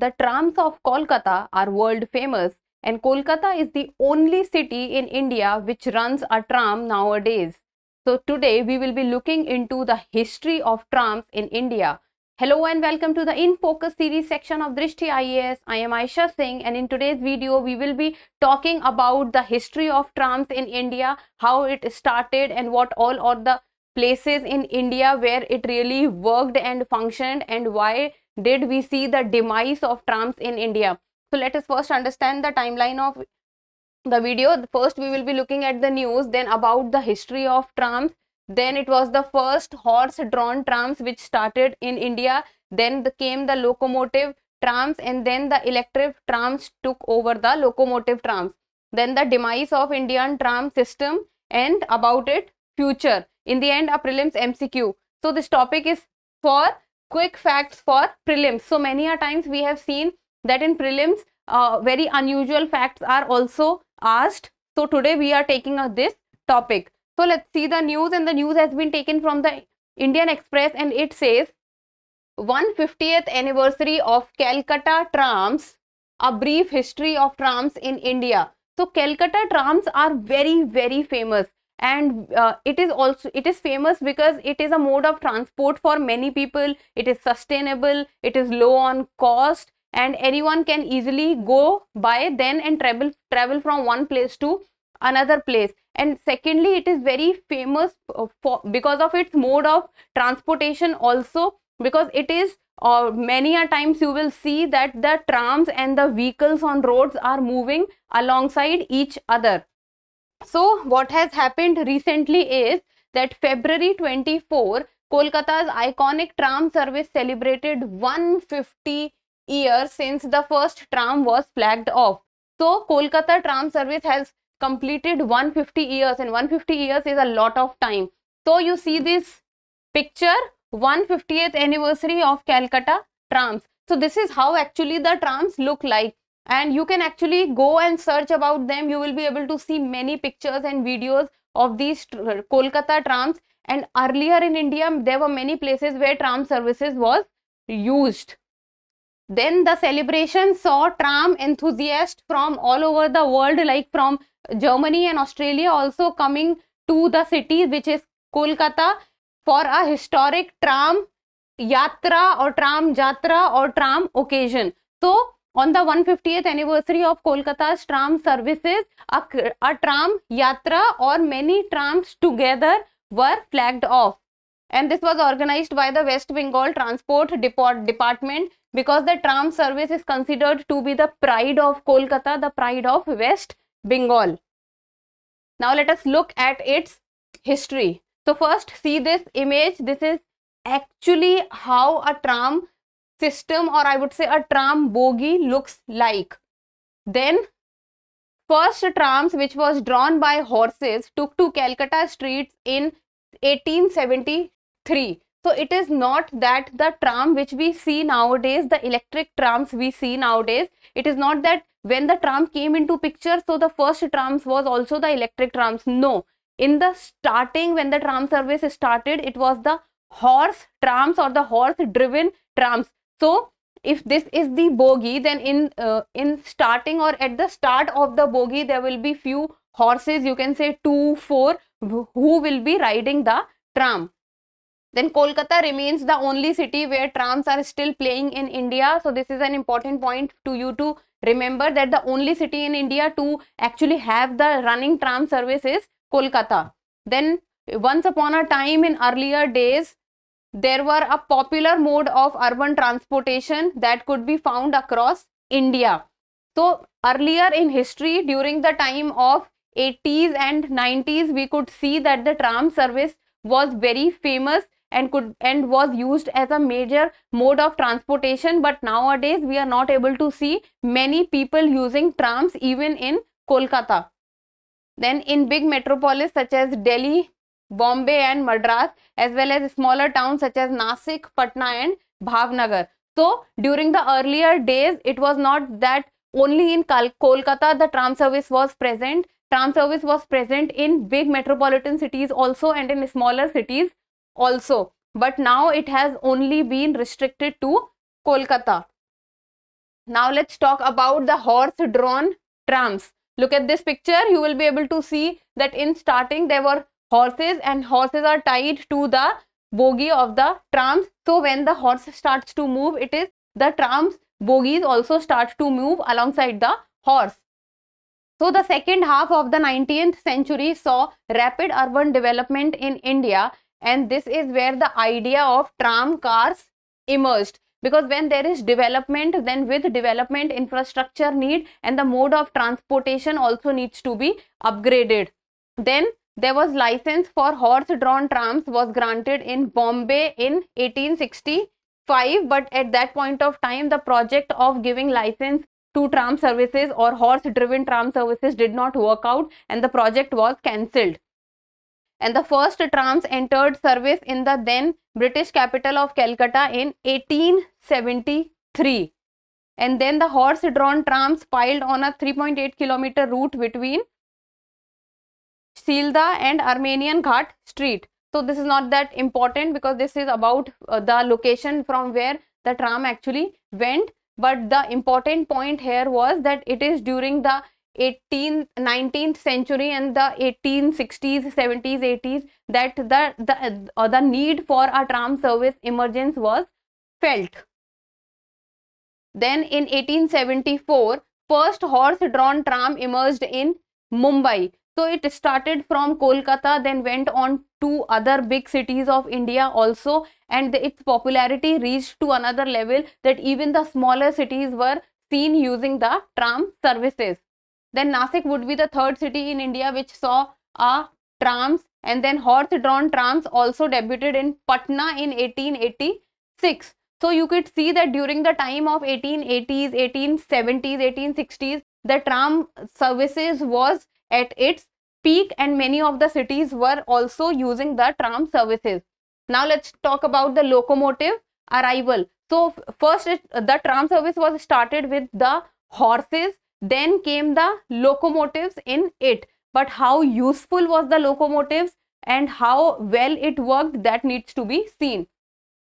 The trams of Kolkata are world famous and Kolkata is the only city in India which runs a tram nowadays. So today we will be looking into the history of trams in India. Hello and welcome to the In Focus series section of Drishti IAS. I am Aisha Singh and in today's video we will be talking about the history of trams in India, how it started and what all are the places in India where it really worked and functioned and why did we see the demise of trams in India? So let us first understand the timeline of the video. First, we will be looking at the news, then about the history of trams. Then it was the first horse-drawn trams which started in India. Then the, came the locomotive trams and then the electric trams took over the locomotive trams. Then the demise of Indian tram system and about it future. In the end, a prelims MCQ. So this topic is for quick facts for prelims. So many a times we have seen that in prelims, uh, very unusual facts are also asked. So today we are taking this topic. So let's see the news and the news has been taken from the Indian Express and it says 150th anniversary of Calcutta trams, a brief history of trams in India. So Calcutta trams are very, very famous and uh, it is also it is famous because it is a mode of transport for many people it is sustainable it is low on cost and anyone can easily go by then and travel travel from one place to another place and secondly it is very famous uh, for because of its mode of transportation also because it is or uh, many a times you will see that the trams and the vehicles on roads are moving alongside each other so what has happened recently is that February 24, Kolkata's iconic tram service celebrated 150 years since the first tram was flagged off. So Kolkata tram service has completed 150 years and 150 years is a lot of time. So you see this picture 150th anniversary of Calcutta trams. So this is how actually the trams look like and you can actually go and search about them you will be able to see many pictures and videos of these kolkata trams and earlier in india there were many places where tram services was used then the celebration saw tram enthusiasts from all over the world like from germany and australia also coming to the city which is kolkata for a historic tram yatra or tram jatra or tram occasion so on the 150th anniversary of Kolkata's tram services, a, a tram yatra or many trams together were flagged off. And this was organized by the West Bengal Transport Deport Department because the tram service is considered to be the pride of Kolkata, the pride of West Bengal. Now let us look at its history. So first see this image. This is actually how a tram system or I would say a tram bogie looks like. Then first trams which was drawn by horses took to Calcutta streets in 1873. So it is not that the tram which we see nowadays, the electric trams we see nowadays, it is not that when the tram came into picture, so the first trams was also the electric trams. No, in the starting when the tram service started, it was the horse trams or the horse driven trams so, if this is the bogie, then in, uh, in starting or at the start of the bogie, there will be few horses, you can say 2, 4, who will be riding the tram. Then Kolkata remains the only city where trams are still playing in India. So this is an important point to you to remember that the only city in India to actually have the running tram service is Kolkata. Then once upon a time in earlier days, there were a popular mode of urban transportation that could be found across India. So earlier in history during the time of 80s and 90s we could see that the tram service was very famous and could and was used as a major mode of transportation but nowadays we are not able to see many people using trams even in Kolkata. Then in big metropolis such as Delhi, Bombay and Madras, as well as smaller towns such as Nasik, Patna, and Bhavnagar. So, during the earlier days, it was not that only in Kal Kolkata the tram service was present. Tram service was present in big metropolitan cities also and in smaller cities also. But now it has only been restricted to Kolkata. Now let's talk about the horse-drawn trams. Look at this picture. You will be able to see that in starting there were horses and horses are tied to the bogie of the trams. So when the horse starts to move, it is the trams bogies also start to move alongside the horse. So the second half of the 19th century saw rapid urban development in India and this is where the idea of tram cars emerged because when there is development then with development infrastructure need and the mode of transportation also needs to be upgraded. Then there was license for horse drawn trams was granted in bombay in 1865 but at that point of time the project of giving license to tram services or horse driven tram services did not work out and the project was cancelled and the first trams entered service in the then british capital of calcutta in 1873 and then the horse drawn trams piled on a 3.8 kilometer route between Silda and Armenian Ghat Street. So this is not that important because this is about uh, the location from where the tram actually went. But the important point here was that it is during the 18th 19th century and the 1860s 70s 80s that the the, uh, the need for a tram service emergence was felt then in 1874 first horse drawn tram emerged in mumbai so it started from Kolkata, then went on to other big cities of India also, and the, its popularity reached to another level that even the smaller cities were seen using the tram services. Then Nasik would be the third city in India which saw a uh, trams, and then horse-drawn trams also debuted in Patna in 1886. So you could see that during the time of 1880s, 1870s, 1860s, the tram services was at its peak and many of the cities were also using the tram services. Now let's talk about the locomotive arrival. So first it, the tram service was started with the horses, then came the locomotives in it. But how useful was the locomotives and how well it worked that needs to be seen.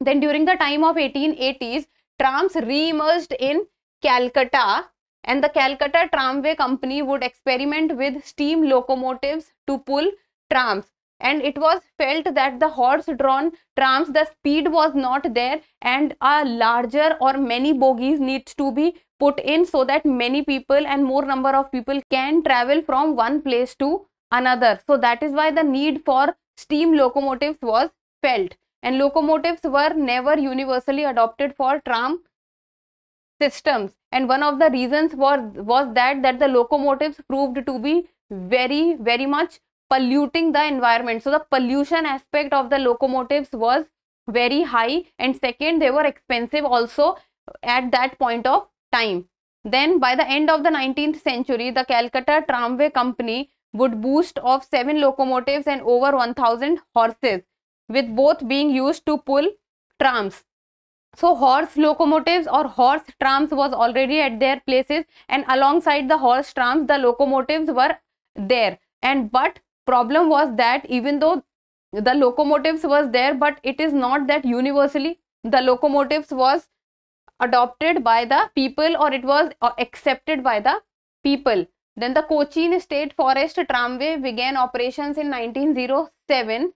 Then during the time of 1880s, trams re-emerged in Calcutta and the Calcutta Tramway Company would experiment with steam locomotives to pull trams. And it was felt that the horse-drawn trams, the speed was not there and a larger or many bogies needs to be put in so that many people and more number of people can travel from one place to another. So that is why the need for steam locomotives was felt. And locomotives were never universally adopted for tram systems and one of the reasons was was that that the locomotives proved to be very very much polluting the environment so the pollution aspect of the locomotives was very high and second they were expensive also at that point of time then by the end of the 19th century the calcutta tramway company would boost of 7 locomotives and over 1000 horses with both being used to pull trams so horse locomotives or horse trams was already at their places and alongside the horse trams the locomotives were there and but problem was that even though the locomotives was there but it is not that universally the locomotives was adopted by the people or it was uh, accepted by the people. Then the Cochin State Forest Tramway began operations in 1907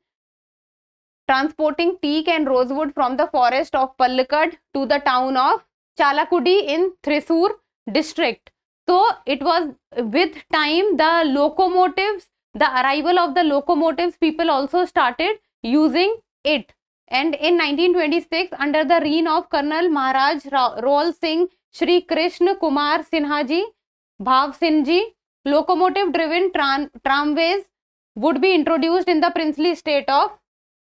transporting teak and rosewood from the forest of Palakkad to the town of Chalakudi in Thrissur district. So it was with time the locomotives, the arrival of the locomotives, people also started using it. And in 1926, under the reign of Colonel Maharaj Rao Singh, Shri Krishna Kumar Sinhaji, Bhav Singhji, locomotive driven tramways would be introduced in the princely state of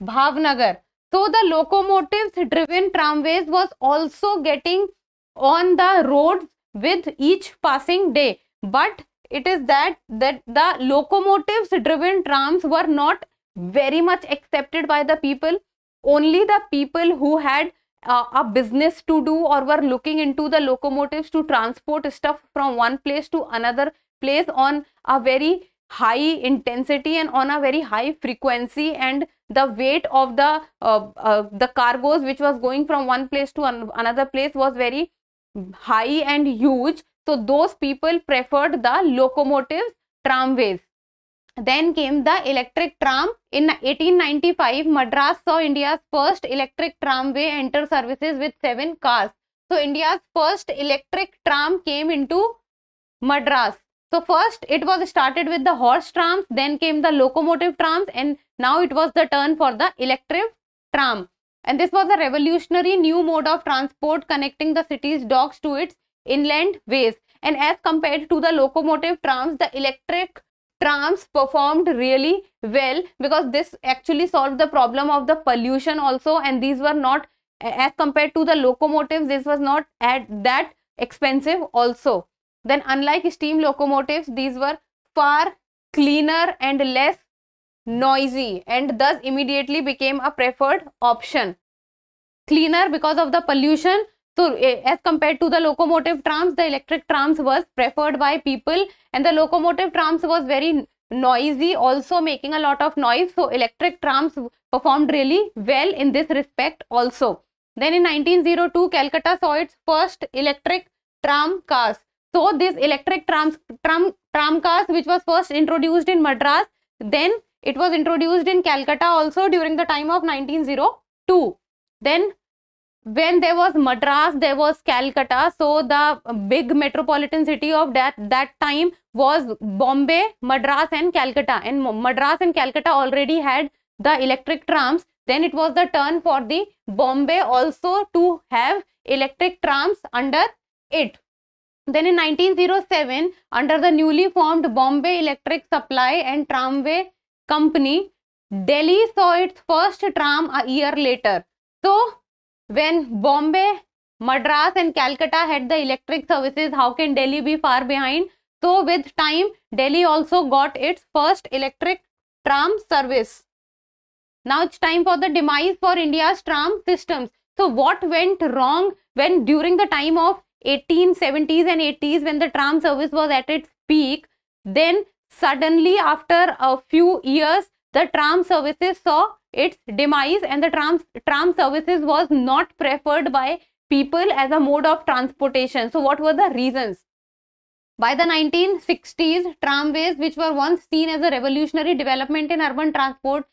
Bhavnagar. So the locomotives driven tramways was also getting on the roads with each passing day. But it is that, that the locomotives driven trams were not very much accepted by the people. Only the people who had uh, a business to do or were looking into the locomotives to transport stuff from one place to another place on a very high intensity and on a very high frequency and the weight of the uh, uh, the cargoes which was going from one place to another place was very high and huge so those people preferred the locomotives tramways then came the electric tram. In 1895, Madras saw India's first electric tramway enter services with seven cars. So, India's first electric tram came into Madras. So, first it was started with the horse trams, then came the locomotive trams and now it was the turn for the electric tram. And this was a revolutionary new mode of transport connecting the city's docks to its inland ways. And as compared to the locomotive trams, the electric trams performed really well because this actually solved the problem of the pollution also and these were not as compared to the locomotives this was not at that expensive also then unlike steam locomotives these were far cleaner and less noisy and thus immediately became a preferred option. Cleaner because of the pollution. So eh, as compared to the locomotive trams, the electric trams was preferred by people and the locomotive trams was very noisy also making a lot of noise. So electric trams performed really well in this respect also. Then in 1902, Calcutta saw its first electric tram cars. So this electric trams, tram, tram cars which was first introduced in Madras, then it was introduced in Calcutta also during the time of 1902. Then when there was Madras, there was Calcutta. So the big metropolitan city of that, that time was Bombay, Madras and Calcutta. And Madras and Calcutta already had the electric trams. Then it was the turn for the Bombay also to have electric trams under it. Then in 1907, under the newly formed Bombay Electric Supply and Tramway company. Delhi saw its first tram a year later. So, when Bombay, Madras and Calcutta had the electric services, how can Delhi be far behind? So, with time, Delhi also got its first electric tram service. Now, it's time for the demise for India's tram systems. So, what went wrong when during the time of 1870s and 80s when the tram service was at its peak, then Suddenly, after a few years, the tram services saw its demise and the tram, tram services was not preferred by people as a mode of transportation. So, what were the reasons? By the 1960s, tramways, which were once seen as a revolutionary development in urban transport,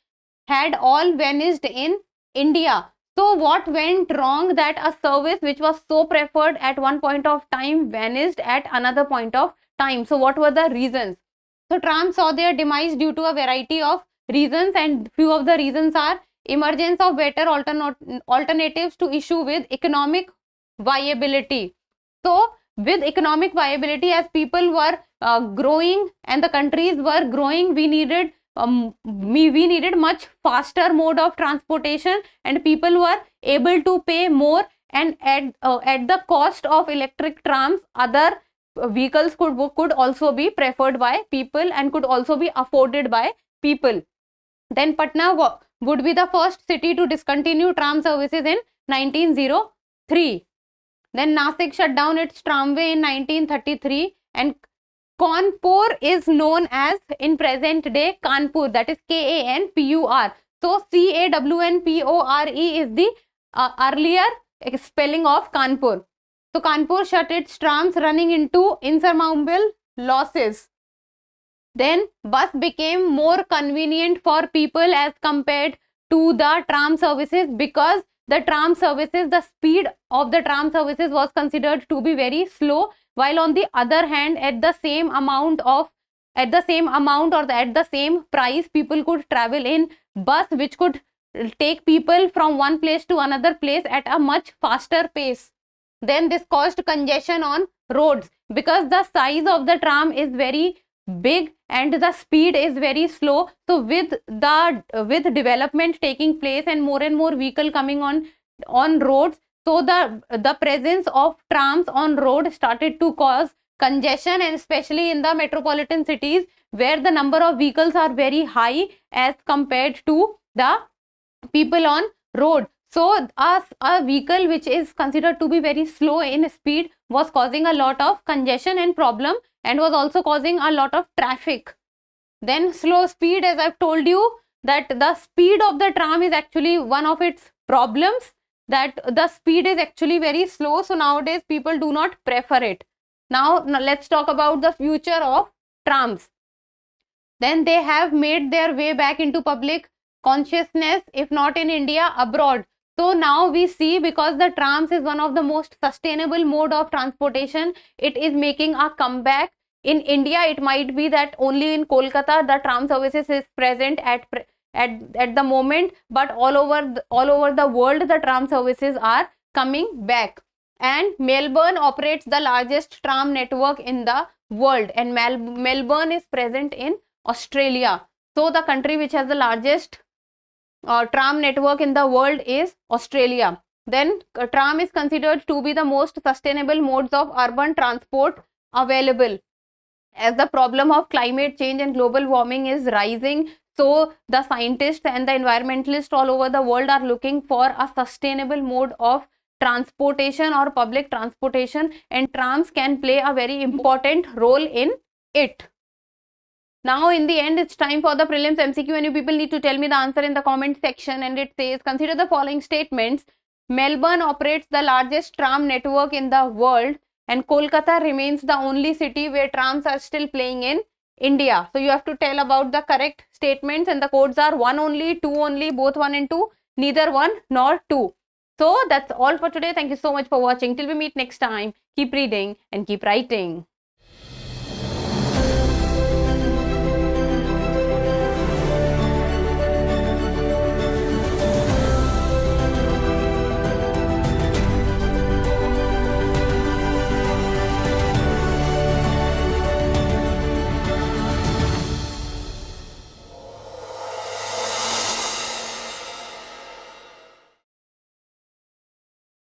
had all vanished in India. So, what went wrong that a service which was so preferred at one point of time vanished at another point of time? So, what were the reasons? So trams saw their demise due to a variety of reasons and few of the reasons are emergence of better alternatives to issue with economic viability. So with economic viability as people were uh, growing and the countries were growing, we needed um, we, we needed much faster mode of transportation and people were able to pay more and at, uh, at the cost of electric trams, other vehicles could could also be preferred by people and could also be afforded by people then patna would be the first city to discontinue tram services in 1903 then nasik shut down its tramway in 1933 and kanpur is known as in present day kanpur that is k a n p u r so c a w n p o r e is the uh, earlier spelling of kanpur so Kanpur shut its trams running into insurmountable losses. Then bus became more convenient for people as compared to the tram services because the tram services, the speed of the tram services was considered to be very slow while on the other hand at the same amount of at the same amount or the, at the same price people could travel in bus which could take people from one place to another place at a much faster pace then this caused congestion on roads because the size of the tram is very big and the speed is very slow so with the with development taking place and more and more vehicle coming on on roads so the the presence of trams on road started to cause congestion and especially in the metropolitan cities where the number of vehicles are very high as compared to the people on road so a, a vehicle which is considered to be very slow in speed was causing a lot of congestion and problem and was also causing a lot of traffic. Then slow speed as I've told you that the speed of the tram is actually one of its problems that the speed is actually very slow. So nowadays people do not prefer it. Now, now let's talk about the future of trams. Then they have made their way back into public consciousness if not in India abroad. So now we see because the trams is one of the most sustainable mode of transportation, it is making a comeback. In India, it might be that only in Kolkata the tram services is present at at, at the moment, but all over the, all over the world the tram services are coming back. And Melbourne operates the largest tram network in the world, and Mel Melbourne is present in Australia. So the country which has the largest uh, tram network in the world is Australia. Then uh, tram is considered to be the most sustainable modes of urban transport available. As the problem of climate change and global warming is rising, so the scientists and the environmentalists all over the world are looking for a sustainable mode of transportation or public transportation and trams can play a very important role in it. Now in the end, it's time for the prelims MCQ and you people need to tell me the answer in the comment section and it says, consider the following statements. Melbourne operates the largest tram network in the world and Kolkata remains the only city where trams are still playing in India. So you have to tell about the correct statements and the codes are 1 only, 2 only, both 1 and 2, neither 1 nor 2. So that's all for today. Thank you so much for watching. Till we meet next time, keep reading and keep writing.